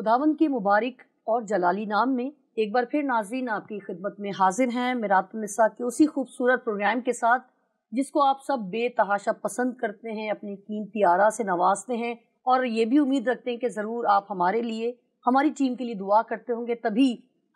खुदावन की मुबारक और जलाली नाम में एक बार फिर नाजीन आपकी खिदमत में हाजिर हैं मेरातुलनसा के उसी खूबसूरत प्रोग्राम के साथ जिसको आप सब बेतहाशा पसंद करते हैं अपनी कीमती आरा से नवाजते हैं और ये भी उम्मीद रखते हैं कि ज़रूर आप हमारे लिए हमारी टीम के लिए दुआ करते होंगे तभी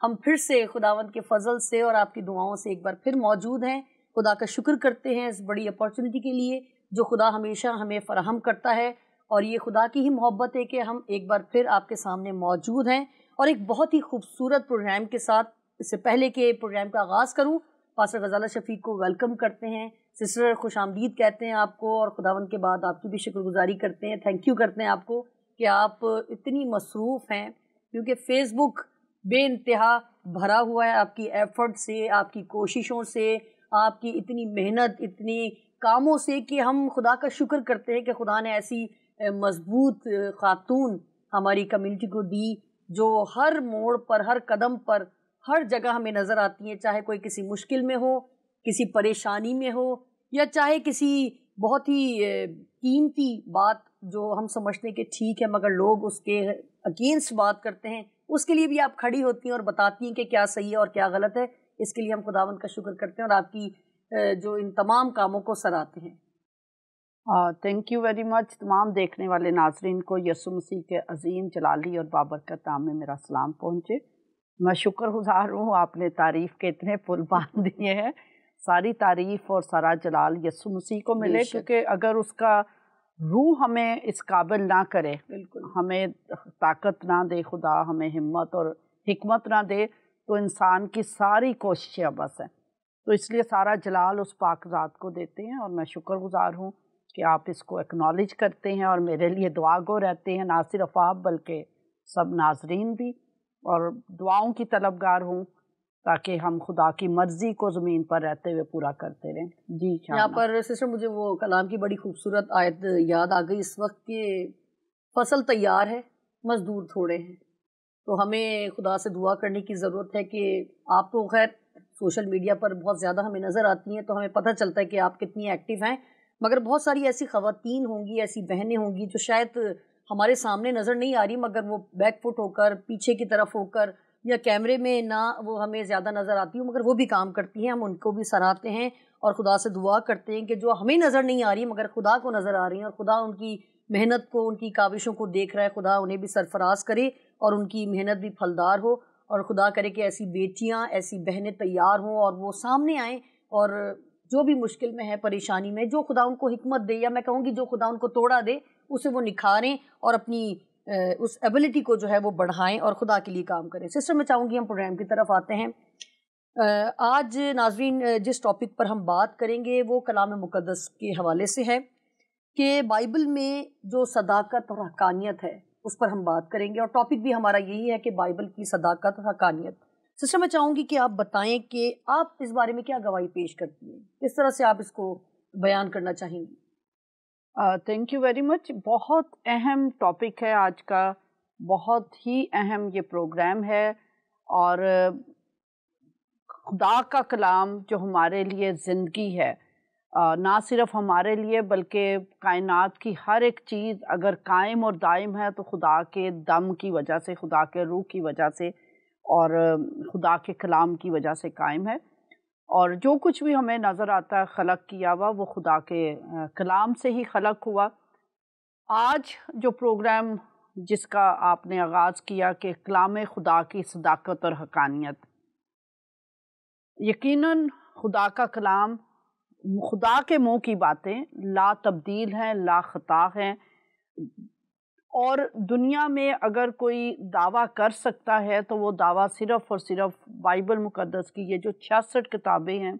हम फिर से खुदावंद के फजल से और आपकी दुआओं से एक बार फिर मौजूद हैं खुदा का शुक्र करते हैं इस बड़ी अपॉर्चुनिटी के लिए जो खुदा हमेशा हमें फराहम करता है और ये खुदा की ही मोहब्बत है कि हम एक बार फिर आपके सामने मौजूद हैं और एक बहुत ही खूबसूरत प्रोग्राम के साथ इससे पहले के प्रोग्राम का आगाज़ करूँ पास्टर गजाला शफीक को वेलकम करते हैं सिस्टर खुश कहते हैं आपको और खुदावन के बाद आपकी भी शुक्रगुजारी करते हैं थैंक यू करते हैं आपको कि आप इतनी मसरूफ़ हैं क्योंकि फ़ेसबुक बे भरा हुआ है आपकी एफर्ट से आपकी कोशिशों से आपकी इतनी मेहनत इतनी कामों से कि हम खुदा का शुक्र करते हैं कि खुदा ने ऐसी मजबूत खातून हमारी कम्युनिटी को दी जो हर मोड़ पर हर कदम पर हर जगह हमें नज़र आती हैं चाहे कोई किसी मुश्किल में हो किसी परेशानी में हो या चाहे किसी बहुत ही कीमती बात जो हम समझते हैं कि ठीक है मगर लोग उसके अगेंस्ट बात करते हैं उसके लिए भी आप खड़ी होती हैं और बताती हैं कि क्या सही है और क्या गलत है इसके लिए हम खुदावंत का शुक्र करते हैं और आपकी जो इन तमाम कामों को सराहते हैं थैंक यू वेरी मच तमाम देखने वाले नाजरन को यसु मसीह के अजीम जलाली और बाबरकत नाम में मेरा सलाम पहुँचे मैं शुक्र गुजार हूँ आपने तारीफ़ के इतने पुल बांध दिए हैं सारी तारीफ़ और सारा जलाल यसु मसीह को मिले क्योंकि अगर उसका रूह हमें इस काबिल ना करे बिल्कुल हमें ताकत ना दे खुदा हमें हिम्मत और हमत ना दे तो इंसान की सारी कोशिशें बस हैं तो इसलिए सारा जलाल उस पाकजात को देते हैं और मैं शुक्रगुजार हूँ कि आप इसको एक्नॉलेज करते हैं और मेरे लिए दुआ गो रहते हैं ना सिर्फ आप बल्कि सब नाजरीन भी और दुआओं की तलबगार हूँ ताकि हम खुदा की मर्ज़ी को ज़मीन पर रहते हुए पूरा करते रहें जी यहाँ पर सिस्टर मुझे वो कलाम की बड़ी खूबसूरत आयत याद आ गई इस वक्त कि फसल तैयार है मज़दूर थोड़े हैं तो हमें खुदा से दुआ करने की ज़रूरत है कि आप तो खैर सोशल मीडिया पर बहुत ज़्यादा हमें नज़र आती हैं तो हमें पता चलता है कि आप कितनी एक्टिव हैं मगर बहुत सारी ऐसी खातन होंगी ऐसी बहनें होंगी जो शायद हमारे सामने नज़र नहीं आ रही मगर वो बैक फुट होकर पीछे की तरफ होकर या कैमरे में ना वो हमें ज़्यादा नज़र आती हो मगर वो भी काम करती हैं हम उनको भी सराहते हैं और खुदा से दुआ करते हैं कि जो हमें नज़र नहीं आ रही मगर खुदा को नज़र आ रही हैं और खुदा उनकी मेहनत को उनकी काविशों को देख रहा है खुदा उन्हें भी सरफराज करे और उनकी मेहनत भी फलदार हो और खुदा करे कि ऐसी बेटियाँ ऐसी बहनें तैयार हों और वो सामने आएँ और जो भी मुश्किल में है परेशानी में जो खुदा उनको हिकमत दे या मैं कहूँगी जो खुदा उनको तोड़ा दे उसे वो निखारें और अपनी उस एबिलिटी को जो है वो बढ़ाएं और खुदा के लिए काम करें सिस्टर मैं चाहूँगी हम प्रोग्राम की तरफ आते हैं आज नाजरीन जिस टॉपिक पर हम बात करेंगे वो कलाम मुकदस के हवाले से है कि बाइबल में जो सदाकत और हकानियत है उस पर हम बात करेंगे और टॉपिक भी हमारा यही है कि बाइबल की सदाकत और हकानियत सिस्टर मैं चाहूँगी कि आप बताएं कि आप इस बारे में क्या गवाही पेश करती हैं किस तरह से आप इसको बयान करना चाहेंगी थैंक यू वेरी मच बहुत अहम टॉपिक है आज का बहुत ही अहम ये प्रोग्राम है और uh, खुदा का कलाम जो हमारे लिए ज़िंदगी है uh, ना सिर्फ हमारे लिए बल्कि कायनात की हर एक चीज़ अगर कायम और दायम है तो खुदा के दम की वजह से खुदा के रूह की वजह से और खुदा के कलाम की वजह से कायम है और जो कुछ भी हमें नज़र आता है खलक किया हुआ वो खुदा के कलाम से ही खलक हुआ आज जो प्रोग्राम जिसका आपने आगाज़ किया कि कलाम खुदा की सदाकत और हकानियत यकीनन खुदा का कलाम खुदा के मुंह की बातें ला तब्दील हैं ला ख़ता हैं और दुनिया में अगर कोई दावा कर सकता है तो वो दावा सिर्फ़ और सिर्फ बाइबल मुकदस की ये जो छियासठ किताबें हैं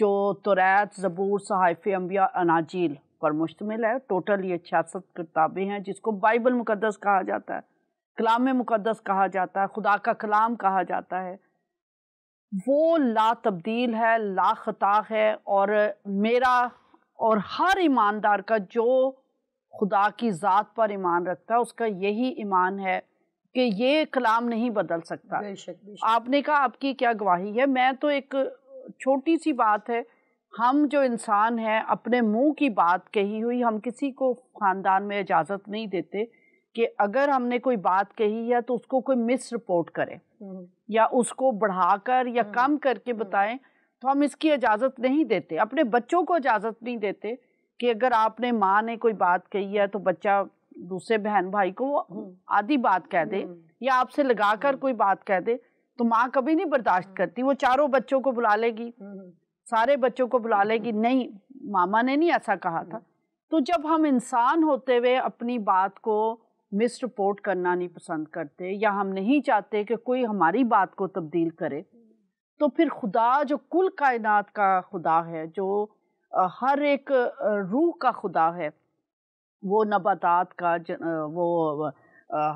जो तुरैत ज़बूर सहाइफ अम्बिया अनाजील पर मुश्तमिल है टोटल ये छियासठ किताबें हैं जिसको बाइबल मुकदस कहा जाता है कलाम मुकदस कहा जाता है खुदा का कलाम कहा जाता है वो ला तब्दील है ला खता है और मेरा और हर ईमानदार का जो खुदा की ज़ात पर ईमान रखता है उसका यही ईमान है कि ये कलाम नहीं बदल सकता बेशक, बेशक। आपने कहा आपकी क्या गवाही है मैं तो एक छोटी सी बात है हम जो इंसान हैं अपने मुंह की बात कही हुई हम किसी को ख़ानदान में इजाज़त नहीं देते कि अगर हमने कोई बात कही है तो उसको कोई मिस रिपोर्ट करे हम्म। या उसको बढ़ाकर या हम्म। कम करके हम्म। बताएं तो हम इसकी इजाज़त नहीं देते अपने बच्चों को इजाज़त नहीं देते कि अगर आपने माँ ने कोई बात कही है तो बच्चा दूसरे बहन भाई को वो हम्म। आधी बात कह दे हम्म। या आपसे लगाकर हम्म। कोई बात कह दे तो माँ कभी नहीं बर्दाश्त करती वो चारों बच्चों को बुला लेगी सारे बच्चों को बुला लेगी नहीं मामा ने नहीं ऐसा कहा था तो जब हम इंसान होते हुए अपनी बात को मिस रिपोर्ट करना नहीं पसंद करते या हम नहीं चाहते कि कोई हमारी बात को तब्दील करे तो फिर खुदा जो कुल कायनात का खुदा है जो हर एक रूह का खुदा है वो नबातात का वो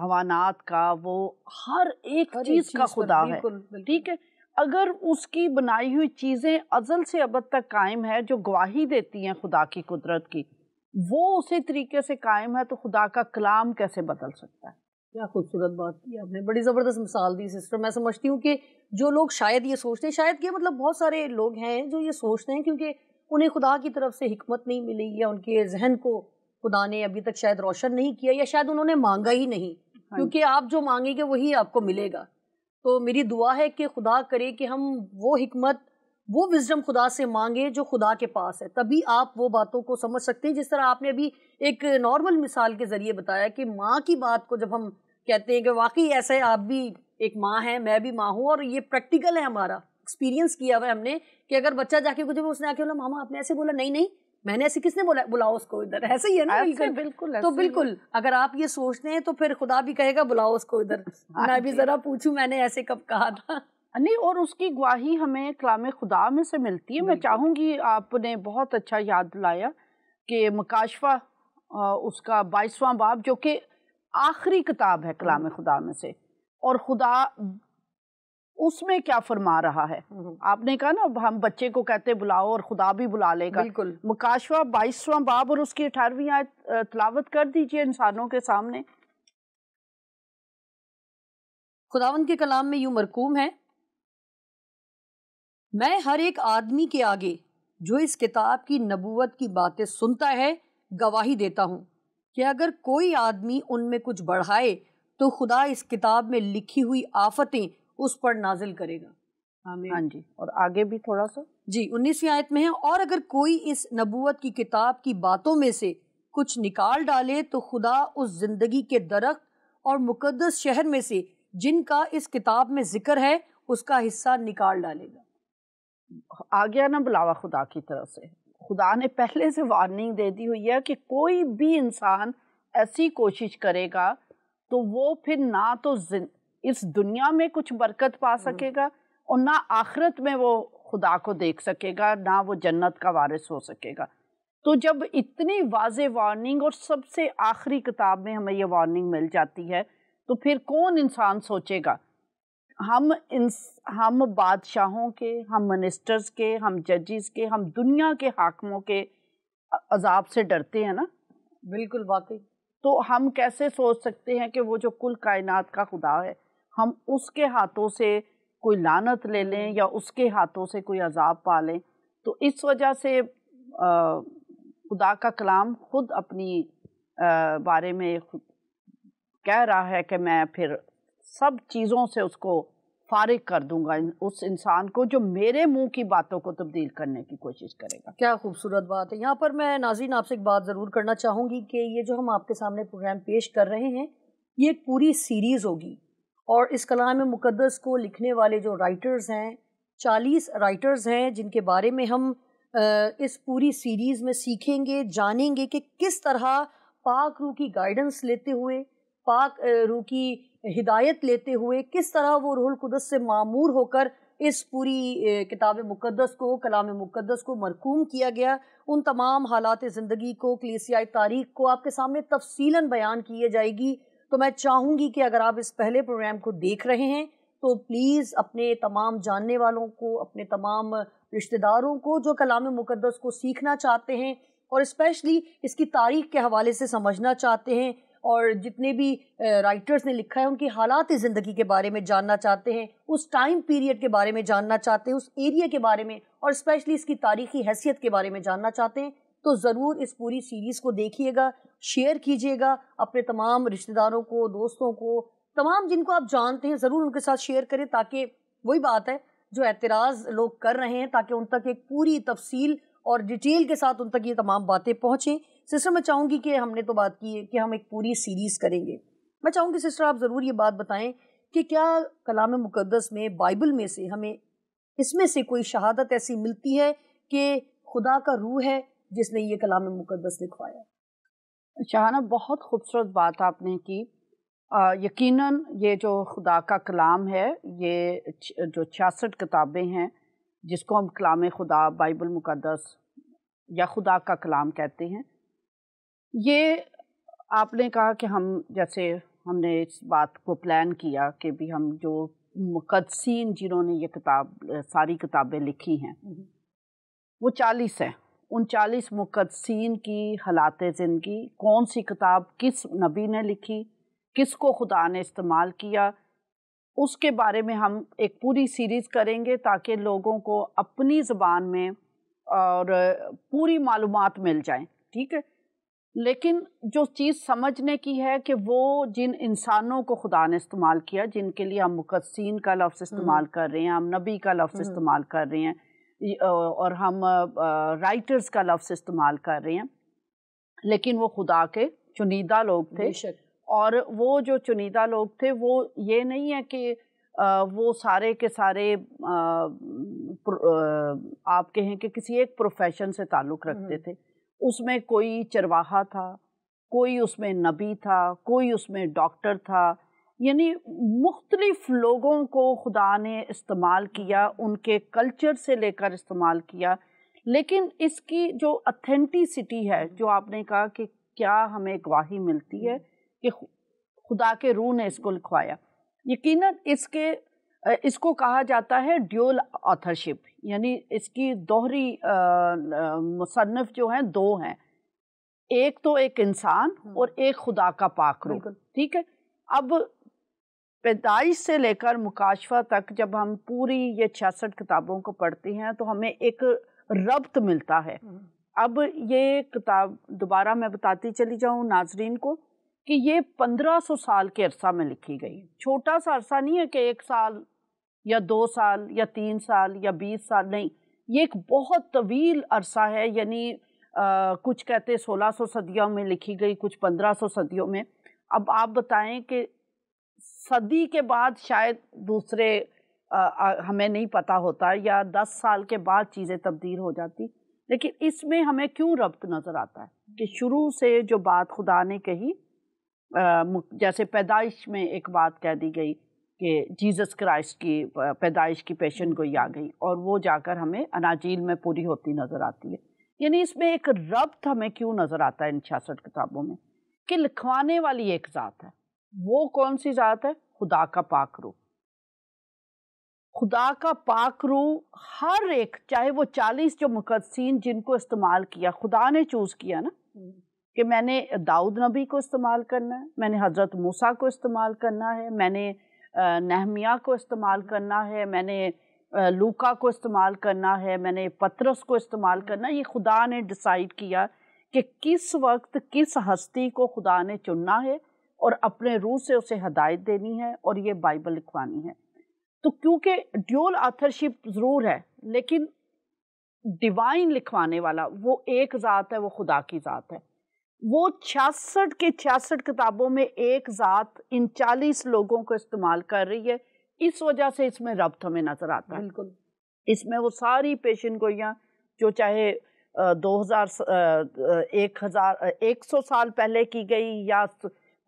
हवानात का वो हर एक हर चीज, चीज का खुदा है ठीक है अगर उसकी बनाई हुई चीज़ें अजल से अब तक कायम है जो गवाही देती हैं खुदा की कुदरत की वो उसी तरीके से कायम है तो खुदा का कलाम कैसे बदल सकता है क्या खूबसूरत बात की आपने बड़ी ज़बरदस्त मिसाल दी सिस्टर मैं समझती हूँ कि जो लोग शायद ये सोचते हैं शायद ये मतलब बहुत सारे लोग हैं जो ये सोचते हैं क्योंकि उन्हें खुदा की तरफ से हमत नहीं मिली या उनके जहन को खुदा ने अभी तक शायद रोशन नहीं किया या शायद उन्होंने मांगा ही नहीं हाँ क्योंकि आप जो मांगेंगे वही आपको मिलेगा तो मेरी दुआ है कि खुदा करे कि हम वो हमत वो विजडम खुदा से मांगे जो खुदा के पास है तभी आप वो बातों को समझ सकते हैं जिस तरह आपने अभी एक नॉर्मल मिसाल के ज़रिए बताया कि माँ की बात को जब हम कहते हैं कि वाकई ऐसा है आप भी एक माँ हैं मैं भी माँ हूँ और ये प्रैक्टिकल है हमारा एक्सपीरियंस किया हुआ हमने कि अगर बच्चा जाके कुछ भी उसने आके बोला मामा आपने ऐसे बोला नहीं नहीं मैंने ऐसे किसने बोला बुलाओ उसको इधर ऐसे ही है ना बिल्कुल बिल्कुल तो बिल्कुल अगर आप ये सोचते हैं तो फिर खुदा भी कहेगा बुलाओ उसको इधर मैं भी जरा पूछूं मैंने ऐसे कब कहा था नहीं और उसकी गवाही हमें कलाम खुदा में से मिलती है मैं चाहूंगी आपने बहुत अच्छा याद दिलाया कि मकाशवा उसका बाईसवां बाब जो कि आखिरी किताब है कलाम हाँ। खुदा में से और खुदा उसमें क्या फरमा रहा है हम्म, हम्म। आपने कहा ना हम बच्चे को कहते बुलाओ और खुदा भी बुला लेगा बिल्कुल मुकाशवा बाईसवा बाब और उसकी अठारहवीं आयत तलावत कर दीजिए इंसानों के सामने खुदावन के कलाम में यू मरकूम है मैं हर एक आदमी के आगे जो इस किताब की नबूवत की बातें सुनता है गवाही देता हूँ कि अगर कोई आदमी उनमें कुछ बढ़ाए तो खुदा इस किताब में लिखी हुई आफतें उस पर नाजिल करेगा हाँ जी और आगे भी थोड़ा सा जी उन्नीसवीं आयत में है और अगर कोई इस नबूत की किताब की बातों में से कुछ निकाल डाले तो खुदा उस जिंदगी के दरख्त और मुकदस शहर में से जिनका इस किताब में जिक्र है उसका हिस्सा निकाल डालेगा आ गया ना बुलावा खुदा की तरफ से खुदा ने पहले से वार्निंग दे दी हुई है कि कोई भी इंसान ऐसी कोशिश करेगा तो वो फिर ना तो इस दुनिया में कुछ बरकत पा हम्म। सकेगा और ना आखरत में वो खुदा को देख सकेगा ना वो जन्नत का वारिस हो सकेगा तो जब इतनी वाज वार्निंग और सबसे आखिरी किताब में हमें ये वार्निंग मिल जाती है तो फिर कौन इंसान सोचेगा हम इंस हम बादशाहों के हम मिनिस्टर्स के हम जजिस के हम दुनिया के हाकमों के अजाब से डरते हैं ना बिल्कुल वाकई तो हम कैसे सोच सकते हैं कि वो जो कुल कायनात का खुदा है हम उसके हाथों से कोई लानत ले लें हम्म। या उसके हाथों से कोई अजाब पा लें तो इस वजह से खुदा का कलाम खुद अपनी आ, बारे में कह रहा है कि मैं फिर सब चीज़ों से उसको फारिग कर दूंगा उस इंसान को जो मेरे मुंह की बातों को तब्दील करने की कोशिश करेगा क्या खूबसूरत बात है यहाँ पर मैं नाजीन आपसे एक बात ज़रूर करना चाहूँगी कि ये जो हम आपके सामने प्रोग्राम पेश कर रहे हैं ये एक पूरी सीरीज़ होगी और इस कलाम मुकदस को लिखने वाले जो राइटर्स हैं चालीस राइटर्स हैं जिनके बारे में हम इस पूरी सीरीज़ में सीखेंगे जानेंगे कि किस तरह पाक रू की गाइडेंस लेते हुए पाक रू की हिदायत लेते हुए किस तरह वो रूहुल कुदस से मामूर होकर इस पूरी किताब मुकदस को कलाम मुकदस को मरकूम किया गया उन तमाम हालात ज़िंदगी को कलेसियाई तारीख को आपके सामने तफसीला बयान किए जाएगी तो मैं चाहूँगी कि अगर आप इस पहले प्रोग्राम को देख रहे हैं तो प्लीज़ अपने तमाम जानने वालों को अपने तमाम रिश्तेदारों को जो कलाम मुकदस को सीखना चाहते हैं और स्पेशली इसकी तारीख के हवाले से समझना चाहते हैं और जितने भी राइटर्स ने लिखा है उनकी हालात ज़िंदगी के बारे में जानना चाहते हैं उस टाइम पीरियड के बारे में जानना चाहते हैं उस एरिया के बारे में और स्पेशली इसकी तारीखी हैसियत के बारे में जानना चाहते हैं तो ज़रूर इस पूरी सीरीज़ को देखिएगा शेयर कीजिएगा अपने तमाम रिश्तेदारों को दोस्तों को तमाम जिनको आप जानते हैं ज़रूर उनके साथ शेयर करें ताकि वही बात है जो एतराज़ लोग कर रहे हैं ताकि उन तक एक पूरी तफसील और डिटेल के साथ उन तक ये तमाम बातें पहुँचें सिस्टर मैं चाहूँगी कि हमने तो बात की है कि हम एक पूरी सीरीज़ करेंगे मैं चाहूँगी सिस्टर आप ज़रूर ये बात बताएं कि क्या कलाम मुकदस में बाइबल में से हमें इसमें से कोई शहादत ऐसी मिलती है कि खुदा का रूह है जिसने ये कलाम मुकदस लिखवाया शाहाना अच्छा, बहुत खूबसूरत बात आपने की यकीन यकीनन ये जो खुदा का कलाम है ये जो छियासठ किताबें हैं जिसको हम कलाम खुदा बाइबल मुकदस या खुदा का कलाम कहते हैं ये आपने कहा कि हम जैसे हमने इस बात को प्लान किया कि भी हम जो मुकदसिन जिन्होंने ये किताब सारी किताबें लिखी हैं हम्म। वो चालीस हैं उनचालीस मुकदसिन की हलात ज़िंदगी कौन सी किताब किस नबी ने लिखी किस को खुदा ने इस्तेमाल किया उसके बारे में हम एक पूरी सीरीज़ करेंगे ताकि लोगों को अपनी ज़बान में और पूरी मालूम मिल जाए ठीक है लेकिन जो चीज़ समझने की है कि वो जिन इंसानों को खुदा ने इस्तेमाल किया जिनके लिए हम मुकदसिन का लफ्ज़ इस्तेमाल हम्म। कर रहे हैं हम नबी का लफ्ज़ हम्म। इस्तेमाल कर रहे हैं और हम राइटर्स का लफ्स इस्तेमाल कर रहे हैं लेकिन वो खुदा के चुनिंदा लोग थे और वो जो चुनिंदा लोग थे वो ये नहीं है कि वो सारे के सारे आप कहें कि किसी एक प्रोफेशन से ताल्लुक़ हम्म, रखते हम्म। थे उसमें कोई चरवाहा था कोई उसमें नबी था कोई उसमें डॉक्टर था यानी मुख्तलिफ लोगों को खुदा ने इस्तेमाल किया उनके कल्चर से लेकर इस्तेमाल किया लेकिन इसकी जो अथेंटिसिटी है जो आपने कहा कि क्या हमें गवाही मिलती है कि खुदा के रूह ने इसको लिखवाया यकीनन इसके इसको कहा जाता है ड्यूल ऑथरशिप यानी इसकी दोहरी मुसनफ़ जो हैं दो हैं एक तो एक इंसान हम्म। और एक खुदा का पाखरू ठीक है अब पैदाइश से लेकर मुकाशवा तक जब हम पूरी ये छियासठ किताबों को पढ़ती हैं तो हमें एक रब्त मिलता है हम्म। अब ये किताब दोबारा मैं बताती चली जाऊँ नाजरीन को कि ये पंद्रह सौ साल के अरसा में लिखी गई छोटा सा अरसा नहीं है कि एक साल या दो साल या तीन साल या बीस साल नहीं ये एक बहुत तवील अरसा है यानी कुछ कहते सोलह सौ सदियों में लिखी गई कुछ पंद्रह सौ सदियों में अब आप बताएं कि सदी के बाद शायद दूसरे आ, आ, हमें नहीं पता होता या दस साल के बाद चीज़ें तब्दील हो जाती लेकिन इसमें हमें क्यों रब्त नज़र आता है कि शुरू से जो बात खुदा ने कही आ, जैसे पैदाइश में एक बात कह दी गई कि जीसस क्राइस्ट की पैदाइश की पेशन गोई आ गई और वो जाकर हमें अनाजील में पूरी होती नज़र आती है यानी इसमें एक रब्त हमें क्यों नज़र आता है इन छियासठ किताबों में कि लिखवाने वाली एक ज़ात है वो कौन सी ज़ात है खुदा का पाक रू खुदा का पाक रू हर एक चाहे वो चालीस जो मुकदसिन जिनको इस्तेमाल किया खुदा ने चूज़ किया ना हम्म। कि मैंने दाऊद नबी को इस्तेमाल करना है मैंने हज़रत मूसा को इस्तेमाल करना है मैंने नहमिया को इस्तेमाल करना है मैंने लूका को इस्तेमाल करना है मैंने पत्रस को इस्तेमाल हम्म। करना है ये खुदा ने डिसाइड किया कि किस वक्त किस हस्ती को खुदा ने चुनना है और अपने रूह से उसे हदायत देनी है और ये बाइबल लिखवानी है तो क्योंकि ड्यूल आथरशिप ज़रूर है लेकिन डिवाइन लिखवाने वाला वो एक ज़ात है वो खुदा की ज़ात है वो छियासठ के छियासठ किताबों में एक ज़ात इन चालीस लोगों को इस्तेमाल कर रही है इस वजह से इसमें रब्त हमें नज़र आता है बिल्कुल इसमें वो सारी पेशन गोयाँ जो चाहे दो हज़ार एक हज़ार एक सौ साल पहले की गई या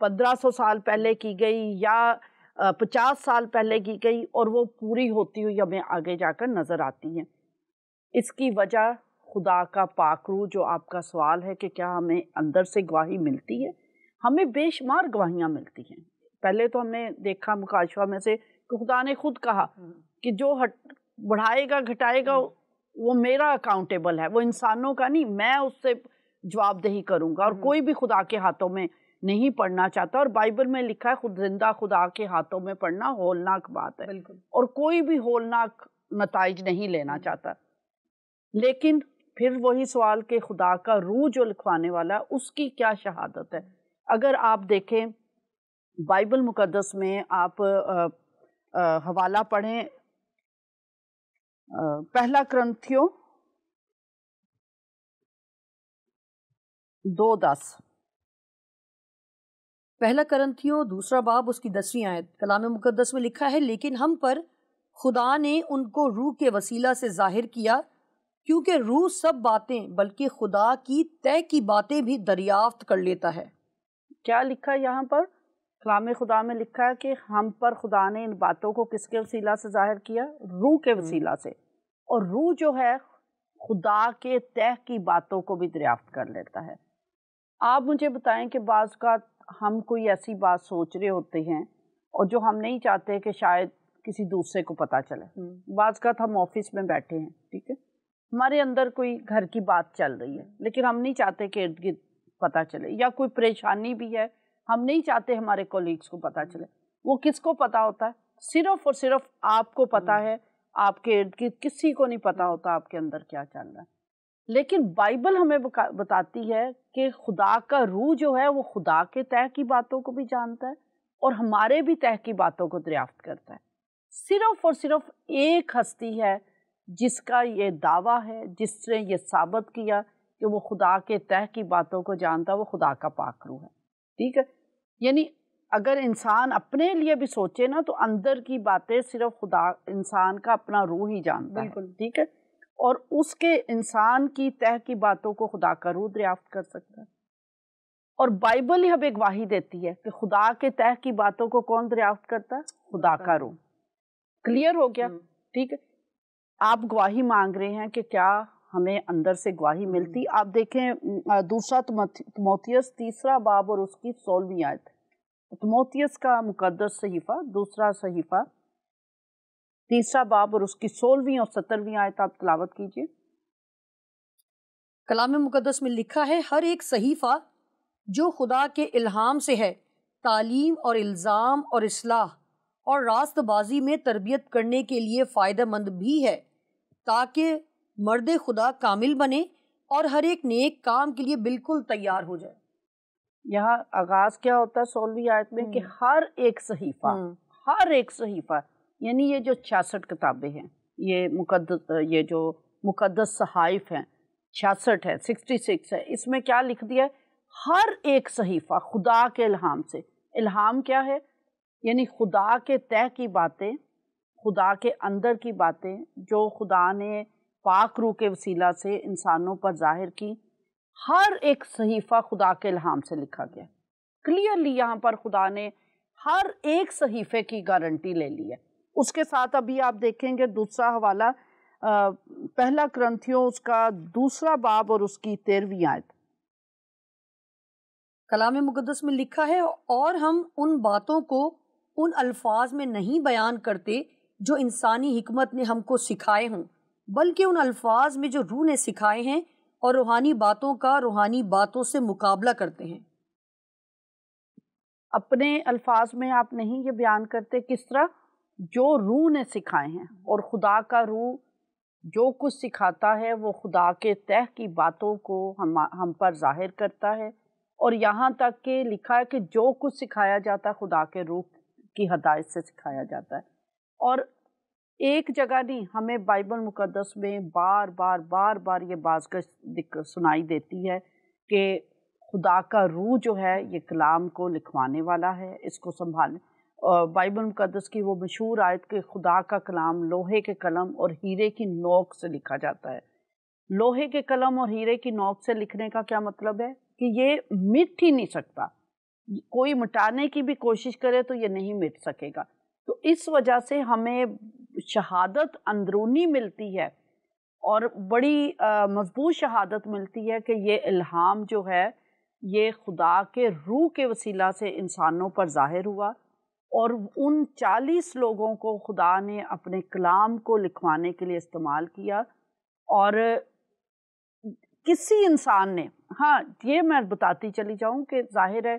1500 साल पहले की गई या 50 साल पहले की गई और वो पूरी होती हुई हमें आगे जाकर नज़र आती हैं इसकी वजह खुदा का पाकरू जो आपका सवाल है कि क्या हमें अंदर से गवाही मिलती है हमें बेशुमार गवाहियाँ मिलती हैं पहले तो हमने देखा मुकाशवा में से कि खुदा ने खुद कहा हम्म। कि जो हट बढ़ाएगा घटाएगा हम्म। वो मेरा अकाउंटेबल है वो इंसानों का नहीं मैं उससे जवाबदेही करूंगा और हम्म। कोई भी खुदा के हाथों में नहीं पढ़ना चाहता और बाइबल में लिखा है खुद जिंदा खुदा के हाथों में पढ़ना होलनाक बात है और कोई भी होलनाक नतज नहीं लेना हम्म। चाहता लेकिन फिर वही सवाल के खुदा का रूह जो लिखवाने वाला है उसकी क्या शहादत है अगर आप देखें बाइबल मुकदस में आप आ, आ, हवाला पढ़ें आ, पहला क्रंथियो दो दस पहला करंथियों दूसरा बाब उसकी दसवीं आयत कलाम मुकदस में लिखा है लेकिन हम पर खुदा ने उनको रूह के वसीला से जाहिर किया क्योंकि रूह सब बातें बल्कि खुदा की तय की बातें भी दरियाफ्त कर लेता है क्या लिखा है यहाँ पर कलाम खुदा में लिखा है कि हम पर खुदा ने इन बातों को किसके वसीला से जाहिर किया रूह के वसीला से और रूह जो है खुदा के तय की बातों को भी दरियाफ्त कर लेता है आप मुझे बताएं कि बाज़ का हम कोई ऐसी बात सोच रहे होते हैं और जो हम नहीं चाहते कि शायद किसी दूसरे को पता चले हम्म। बाज का हम ऑफिस में बैठे हैं ठीक है हमारे अंदर कोई घर की बात चल रही है लेकिन हम नहीं चाहते कि इर्द गिर्द पता चले या कोई परेशानी भी है हम नहीं चाहते हमारे कोलीग्स को पता चले वो किसको पता होता है सिर्फ और सिर्फ आपको पता हम्म। है आपके इर्द गिर्द किसी को नहीं पता होता आपके अंदर क्या चल रहा है लेकिन बाइबल हमें बताती है कि खुदा का रूह जो है वो खुदा के तय की बातों को भी जानता है और हमारे भी तय की बातों को दरियाफ्त करता है सिर्फ और सिर्फ एक हस्ती है जिसका ये दावा है जिसने ये साबित किया कि वो खुदा के तह की बातों को जानता है वो खुदा का पाखरू है ठीक है यानी अगर इंसान अपने लिए भी सोचे ना तो अंदर की बातें सिर्फ खुदा इंसान का अपना रूह ही जानता है ठीक है और उसके इंसान की तह की बातों को खुदा का रू दरियाफ्त कर सकता है और बाइबल ही हमें एक वाही देती है कि खुदा के तह की बातों को कौन दरियाफ्त करता है खुदा का रू क्लियर हो गया हम्म। ठीक है आप गवाही मांग रहे हैं कि क्या हमें अंदर से गवाही हम्म। मिलती आप देखें दूसरा तमोथियस तीसरा बाब और उसकी सोलवी आयत तमोथियस का मुकदस सहीफा दूसरा सहीफा तीसरा बाब और उसकी सोलहवीं और सत्तरवीं आयत आप तलावत कीजिए कलाम मुकदस में लिखा है हर एक सहीफ़ा जो खुदा के इल्हाम से है तालीम और इल्ज़ाम और असलाह और रास्तबाजी में तरबियत करने के लिए फ़ायदेमंद भी है ताकि मर्द खुदा कामिल बने और हर एक नेक काम के लिए बिल्कुल तैयार हो जाए यहाँ आगाज़ क्या होता है सोलहवीं आयत में कि हम्म। हर एक सहीफ़ा हम्म। हर एक सहीफ़ा यानी ये जो छियासठ किताबें हैं ये मुकद ये जो मुकदस सहाइफ हैं छियासठ है सिक्सटी सिक्स है इसमें क्या लिख दिया है हर एक सहीफ़ा खुदा के इल्हाम से इल्हाम क्या है यानी खुदा के तय की बातें खुदा के अंदर की बातें जो खुदा ने पाक रू के वसीला से इंसानों पर जाहिर की हर एक सहीफ़ा खुदा के इल्हाम से लिखा गया क्लियरली यहाँ पर खुदा ने हर एक सहीफ़े की गारंटी ले ली है उसके साथ अभी आप देखेंगे दूसरा हवाला पहला ग्रंथियों उसका दूसरा बाब और उसकी तेरहवीं आयत कलाम मुकदस में लिखा है और हम उन बातों को उन अल्फाज में नहीं बयान करते जो इंसानी हमत ने हमको सिखाए हों बल्कि उन अल्फाज में जो रूह ने सिखाए हैं और रूहानी बातों का रूहानी बातों से मुकाबला करते हैं अपने अल्फाज में आप नहीं ये बयान करते किस तरह जो रूह ने सिखाए हैं और खुदा का रूह जो कुछ सिखाता है वो खुदा के तह की बातों को हम हम पर जाहिर करता है और यहाँ तक कि लिखा है कि जो कुछ सिखाया जाता है खुदा के रूह की हदायत से सिखाया जाता है और एक जगह नहीं हमें बाइबल मुकदस में बार बार बार बार ये बाजगश दिक्कत सुनाई देती है कि खुदा का रूह जो है ये कलाम को लिखवाने वाला है इसको संभालने बाइबल मुकदस की वो मशहूर आयत के खुदा का कलाम लोहे के कलम और हीरे की नोक से लिखा जाता है लोहे के कलम और हीरे की नोक से लिखने का क्या मतलब है कि ये मिट ही नहीं सकता कोई मिटाने की भी कोशिश करे तो ये नहीं मिट सकेगा तो इस वजह से हमें शहादत अंदरूनी मिलती है और बड़ी मजबूत शहादत मिलती है कि ये इल्हाम जो है ये खुदा के रूह के वसीला से इंसानों पर ज़ाहिर हुआ और उन चालीस लोगों को खुदा ने अपने कलाम को लिखवाने के लिए इस्तेमाल किया और किसी इंसान ने हाँ ये मैं बताती चली जाऊँ कि जाहिर है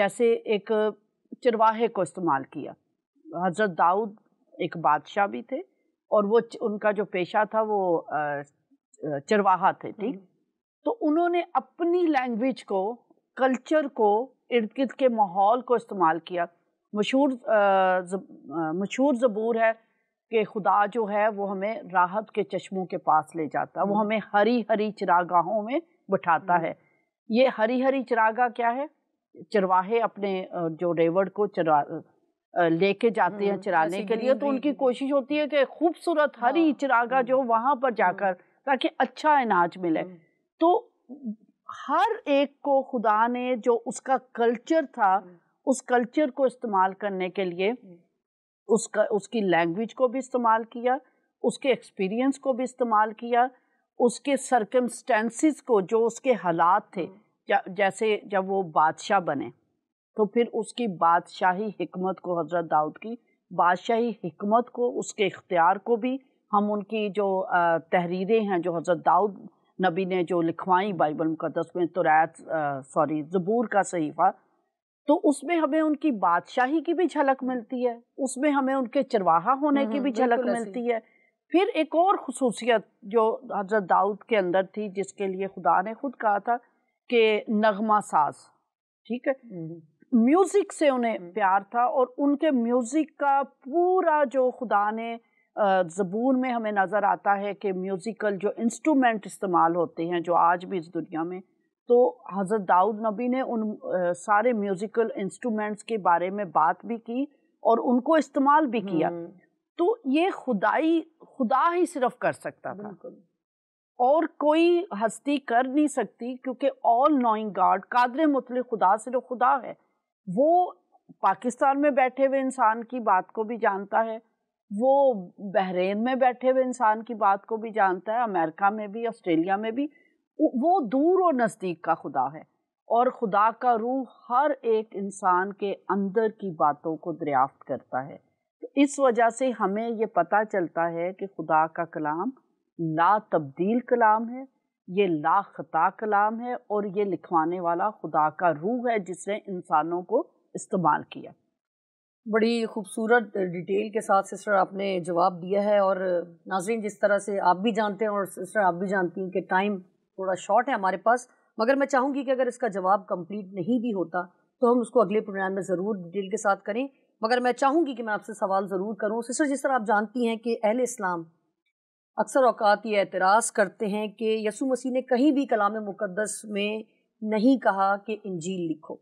जैसे एक चरवाहे को इस्तेमाल किया हज़रत दाऊद एक बादशाह भी थे और वो उनका जो पेशा था वो चरवाहा थे ठीक हम्म। तो उन्होंने अपनी लैंग्वेज को कल्चर को इर्द गिर्द के माहौल को इस्तेमाल किया मशहूर मशहूर ज़बूर है कि खुदा जो है वो हमें राहत के चश्मों के पास ले जाता है वो हम्म। हमें हरी हरी चरागाहों में बैठाता हम्म। है ये हरी हरी चरागा क्या है चरवाहे अपने जो रेवड़ को चरा लेके जाते हैं हम्म, चराने के लिए तो उनकी कोशिश होती है कि खूबसूरत हरी हाँ, चरागा जो वहाँ पर जाकर ताकि अच्छा अनाज मिले तो हर एक को खुदा ने जो उसका कल्चर था उस कल्चर को इस्तेमाल करने के लिए उसका उसकी लैंग्वेज को भी इस्तेमाल किया उसके एक्सपीरियंस को भी इस्तेमाल किया उसके सरकमस्टेंसेस को जो उसके हालात थे जैसे जब वो बादशाह बने तो फिर उसकी बादशाही हमत को हज़रत दाऊद की बादशाही हमत को उसके इख्तियार को भी हम उनकी जो तहरीरें हैं जो हज़रत दाऊद नबी ने जो लिखवाई बाइबल मुकदस में तुरैत सॉरी ज़बूर का सहीफ़ा तो उसमें हमें उनकी बादशाही की भी झलक मिलती है उसमें हमें उनके चरवाहा होने हम्म, की भी हम्म, झलक मिलती है फिर एक और खसूसियत जो हजरत दाऊद के अंदर थी जिसके लिए खुदा ने खुद कहा था कि नगमा साज ठीक है हम्म, म्यूज़िक से उन्हें प्यार था और उनके म्यूज़िक का पूरा जो खुदा ने जबून में हमें नज़र आता है कि म्यूज़िकल जो इंस्ट्रूमेंट इस्तेमाल होते हैं जो आज भी इस दुनिया में तो हज़रत दाऊद नबी ने उन सारे म्यूज़िकल इंस्ट्रूमेंट्स के बारे में बात भी की और उनको इस्तेमाल भी किया हम्म। तो ये खुदाई खुदा ही सिर्फ कर सकता था और कोई हस्ती कर नहीं सकती क्योंकि ऑल नोइंग गॉड कादर मुतल खुदा सिर्फ खुदा है वो पाकिस्तान में बैठे हुए इंसान की बात को भी जानता है वो बहरेन में बैठे हुए इंसान की बात को भी जानता है अमेरिका में भी ऑस्ट्रेलिया में भी वो दूर और नज़दीक का खुदा है और खुदा का रूह हर एक इंसान के अंदर की बातों को दरियाफ्त करता है तो इस वजह से हमें ये पता चलता है कि खुदा का कलाम ला तब्दील कलाम है ये ला खता कलाम है और ये लिखवाने वाला खुदा का रूह है जिसने इंसानों को इस्तेमाल किया बड़ी खूबसूरत डिटेल के साथ सिस्टर आपने जवाब दिया है और नाजरीन जिस तरह से आप भी जानते हैं और सिस्टर आप भी जानती हैं कि टाइम थोड़ा शॉर्ट है हमारे पास मगर मैं चाहूँगी कि अगर इसका जवाब कंप्लीट नहीं भी होता तो हम उसको अगले प्रोग्राम में ज़रूर डिटेल के साथ करें मगर मैं चाहूँगी कि मैं आपसे सवाल ज़रूर करूँ सिस्टर जिस तरह आप जानती हैं कि अहल इस्लाम अक्सर अवकात ये एतराज़ करते हैं कि यसु मसीह ने कहीं भी कलाम मुकदस में नहीं कहा कि इंजील लिखो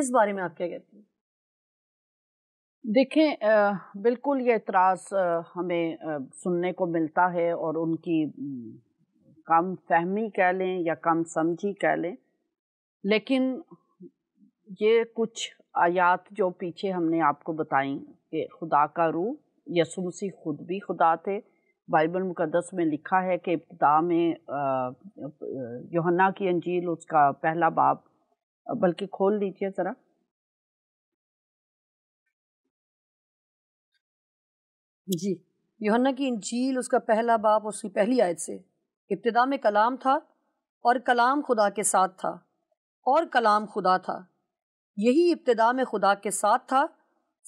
इस बारे में आप क्या कहते हैं देखें बिल्कुल ये एतराज़ हमें सुनने को मिलता है और उनकी कम फहमी कह लें या कम समझी कह लें लेकिन ये कुछ आयात जो पीछे हमने आपको बताई कि खुदा का रूह यसु मसीह खुद भी खुदा थे बाइबल मुकदस में लिखा है कि इब्तदा में योहन्ना की अंजील उसका पहला बाब बल्कि खोल लीजिए ज़रा जी योहन्ना की इंजील उसका पहला बाप उसकी पहली आयत से इब्तदा में कलाम था और कलाम खुदा के साथ था और कलाम खुदा था यही इब्तदा में खुदा के साथ था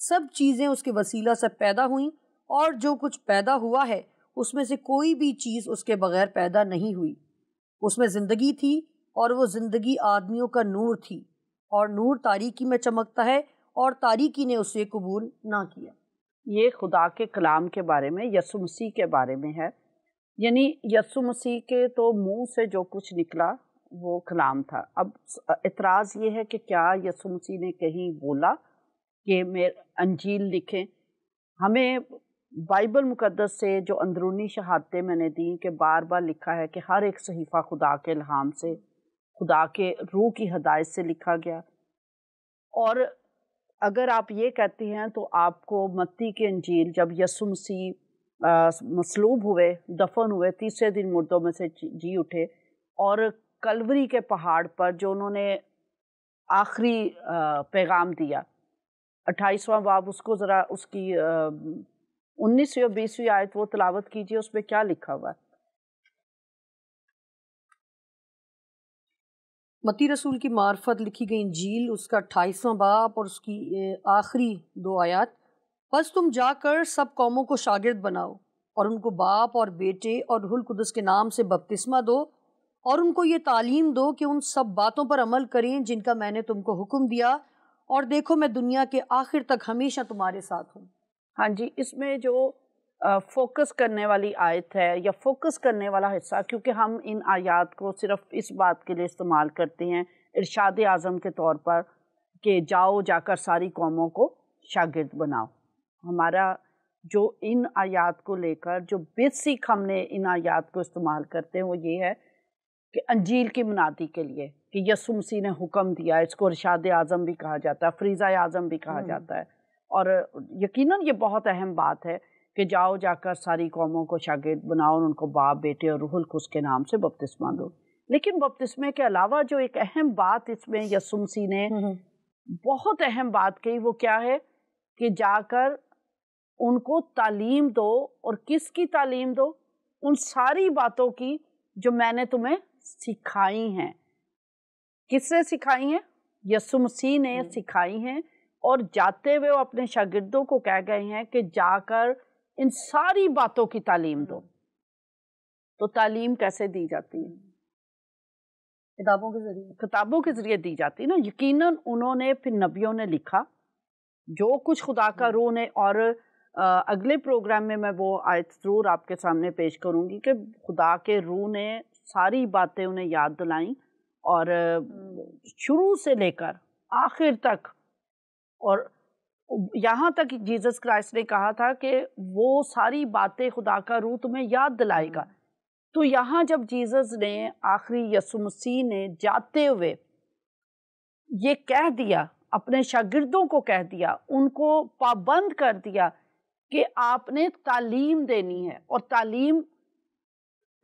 सब चीज़ें उसके वसीला से पैदा हुई और जो कुछ पैदा हुआ है उसमें से कोई भी चीज़ उसके बगैर पैदा नहीं हुई उसमें ज़िंदगी थी और वो ज़िंदगी आदमियों का नूर थी और नूर तारीकी में चमकता है और तारीकी ने उसे कबूल ना किया ये खुदा के कलाम के बारे में यसु मसीह के बारे में है यानी यसु मसीह के तो मुंह से जो कुछ निकला वो कलाम था अब इतराज़ ये है कि क्या यसु मसीह ने कहीं बोला कि मेरे अंजील लिखें हमें बाइबल मुकद्दस से जो अंदरूनी शहादतें मैंने दी कि बार बार लिखा है कि हर एक सहीफ़ा खुदा के लहाम से खुदा के रूह की हदायत से लिखा गया और अगर आप ये कहते हैं तो आपको मत्ती के अंजील जब यसु मसीह मसलूब हुए दफन हुए तीसरे दिन मुर्दों में से जी उठे और कलवरी के पहाड़ पर जो उन्होंने आखिरी पैगाम दिया अट्ठाईसवां बाब उसको ज़रा उसकी उन्नीसवीं और बीसवीं आयत वो तलावत कीजिए उसमें क्या लिखा हुआ मती रसूल की मार्फत लिखी गई झील उसका अट्ठाईसवां बाप और उसकी आखिरी दो आयात बस तुम जाकर सब कौमों को शागिर्द बनाओ और उनको बाप और बेटे और रुल कुदस के नाम से बपतिस्मा दो और उनको ये तालीम दो कि उन सब बातों पर अमल करें जिनका मैंने तुमको हुक्म दिया और देखो मैं दुनिया के आखिर तक हमेशा तुम्हारे साथ हूँ हाँ जी इसमें जो फोकस करने वाली आयत है या फोकस करने वाला हिस्सा क्योंकि हम इन आयात को सिर्फ इस बात के लिए इस्तेमाल करते हैं इरशाद आज़म के तौर पर कि जाओ जाकर सारी कौमों को शागिर्द बनाओ हमारा जो इन आयात को लेकर जो बेसिक हमने इन आयात को इस्तेमाल करते हैं वो ये है कि अंजील की मुनादी के लिए कि यसु मसीह ने हुक्म दिया इसको अरशाद आज़म भी कहा जाता है फ्रीज़ा आज़म भी कहा हम्म। जाता है और यकीनन ये बहुत अहम बात है कि जाओ जाकर सारी कौमों को शागिद बनाओ और उनको बाप बेटे और रूहुल खुश के नाम से बपतिस्मा दो लेकिन बपतिस्मे के अलावा जो एक अहम बात इसमें यसुमसी ने हम्म, हम्म। बहुत अहम बात कही वो क्या है कि जाकर उनको तालीम दो और किसकी तालीम दो उन सारी बातों की जो मैंने तुम्हें सिखाई हैं किसने सिखाई हैं यसु मसीह ने हम्म। सिखाई हैं और जाते हुए वो अपने शागिर्दों को कह गए हैं कि जाकर इन सारी बातों की तालीम दो हम्म। तो तालीम कैसे दी जाती है किताबों के जरिए किताबों के जरिए दी जाती है ना यकीनन उन्होंने फिर नबियों ने लिखा जो कुछ खुदा का हम्म। रूह ने और अगले प्रोग्राम में मैं वो आयत ज़रूर आपके सामने पेश करूँगी कि खुदा के रूह ने सारी बातें उन्हें याद दिलाई और हम्म। शुरू से लेकर आखिर तक और यहाँ तक जीसस क्राइस्ट ने कहा था कि वो सारी बातें खुदा का रू तुम्हें याद दिलाएगा हम्म। तो यहाँ जब जीसस ने आखिरी यसु मसीह ने जाते हुए ये कह दिया अपने शागिर्दों को कह दिया उनको पाबंद कर दिया कि आपने तालीम देनी है और तालीम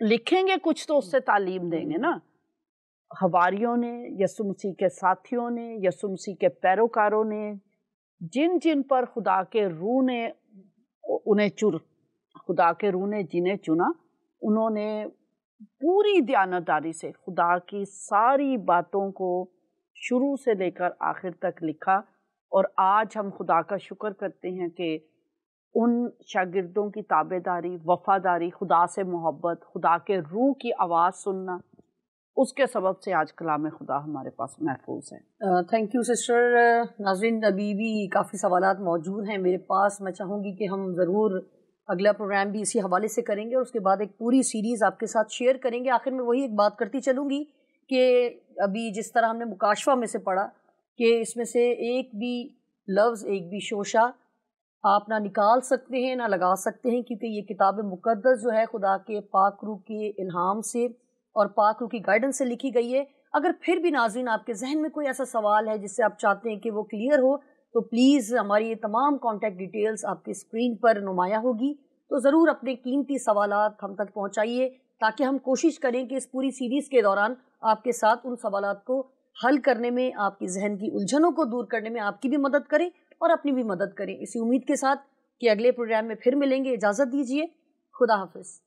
लिखेंगे कुछ तो उससे तालीम देंगे ना हवारियों ने यसुमसी के साथियों ने यसुमसी के पैरोकारों ने जिन जिन पर खुदा के रूह ने उन्हें चुर खुदा के रूह ने जिन्हें चुना उन्होंने पूरी दयानतदारी से खुदा की सारी बातों को शुरू से लेकर आखिर तक लिखा और आज हम खुदा का शुक्र करते हैं कि उन शागिर्दों की ताबेदारी वफादारी खुदा से मोहब्बत खुदा के रूह की आवाज़ सुनना उसके सबब से आज कलाम खुदा हमारे पास महफूज है थैंक यू सिस्टर नाजिन अभी भी काफ़ी सवाल मौजूद हैं मेरे पास मैं चाहूँगी कि हम ज़रूर अगला प्रोग्राम भी इसी हवाले से करेंगे और उसके बाद एक पूरी सीरीज़ आपके साथ शेयर करेंगे आखिर में वही एक बात करती चलूँगी कि अभी जिस तरह हमने मुकाशवा में से पढ़ा कि इसमें से एक भी लफ्ज़ एक भी शोशा आप ना निकाल सकते हैं ना लगा सकते हैं क्योंकि ये किताब मुकदस जो है खुदा के पाखरू रू के इल्हाम से और पाखरू की गाइडेंस से लिखी गई है अगर फिर भी नाजिन आपके जहन में कोई ऐसा सवाल है जिससे आप चाहते हैं कि वो क्लियर हो तो प्लीज़ हमारी ये तमाम कॉन्टैक्ट डिटेल्स आपकी स्क्रीन पर नुमाया होगी तो ज़रूर अपने कीमती सवाल हम तक पहुँचाइए ताकि हम कोशिश करें कि इस पूरी सीरीज़ के दौरान आपके साथ उन सवाल को हल करने में आपकी जहन की उलझनों को दूर करने में आपकी भी मदद करें और अपनी भी मदद करें इसी उम्मीद के साथ कि अगले प्रोग्राम में फिर मिलेंगे इजाज़त दीजिए खुदा हाफिज़